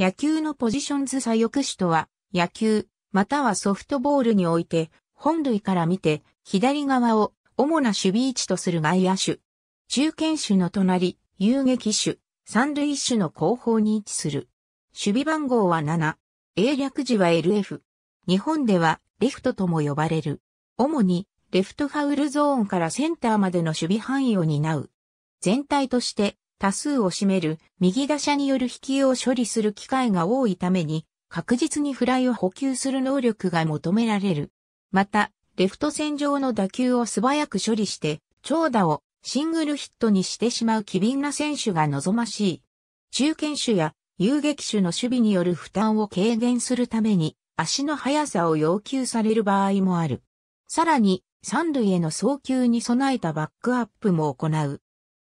野球のポジションズ左翼手とは、野球、またはソフトボールにおいて、本塁から見て、左側を主な守備位置とする外野手。中堅手の隣、遊撃手、三塁手の後方に位置する。守備番号は7。英略時は LF。日本では、レフトとも呼ばれる。主に、レフトファウルゾーンからセンターまでの守備範囲を担う。全体として、多数を占める右打者による引きを処理する機会が多いために確実にフライを補給する能力が求められる。また、レフト線上の打球を素早く処理して長打をシングルヒットにしてしまう機敏な選手が望ましい。中堅手や遊撃手の守備による負担を軽減するために足の速さを要求される場合もある。さらに、三塁への送球に備えたバックアップも行う。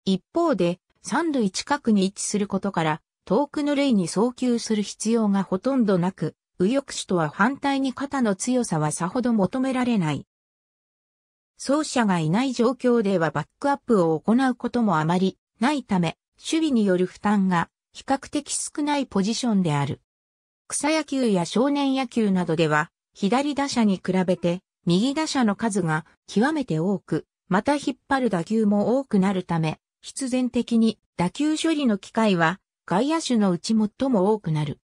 一方で、三塁近くに位置することから、遠くの霊に送球する必要がほとんどなく、右翼手とは反対に肩の強さはさほど求められない。走者がいない状況ではバックアップを行うこともあまりないため、守備による負担が比較的少ないポジションである。草野球や少年野球などでは、左打者に比べて右打者の数が極めて多く、また引っ張る打球も多くなるため、必然的に打球処理の機会は外野手のうち最も多くなる。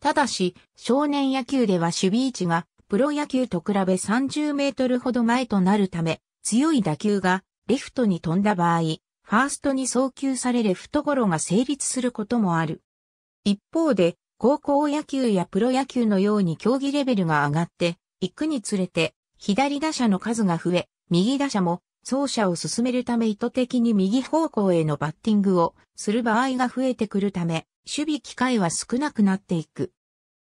ただし、少年野球では守備位置がプロ野球と比べ30メートルほど前となるため、強い打球がレフトに飛んだ場合、ファーストに送球されレフトゴロが成立することもある。一方で、高校野球やプロ野球のように競技レベルが上がって、行くにつれて、左打者の数が増え、右打者も走者を進めるため意図的に右方向へのバッティングをする場合が増えてくるため、守備機会は少なくなっていく。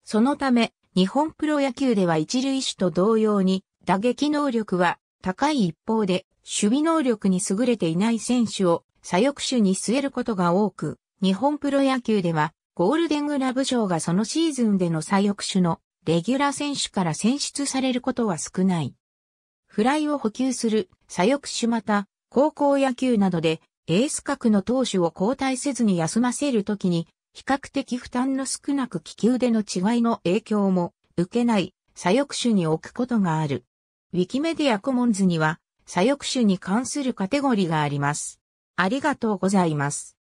そのため、日本プロ野球では一塁手と同様に、打撃能力は高い一方で、守備能力に優れていない選手を左翼手に据えることが多く、日本プロ野球では、ゴールデングラブ賞がそのシーズンでの左翼手のレギュラー選手から選出されることは少ない。フライを補給する左翼手た、高校野球などでエース格の投手を交代せずに休ませるときに、比較的負担の少なく気球での違いの影響も受けない左翼種に置くことがある。ウィキメディアコモンズには左翼種に関するカテゴリーがあります。ありがとうございます。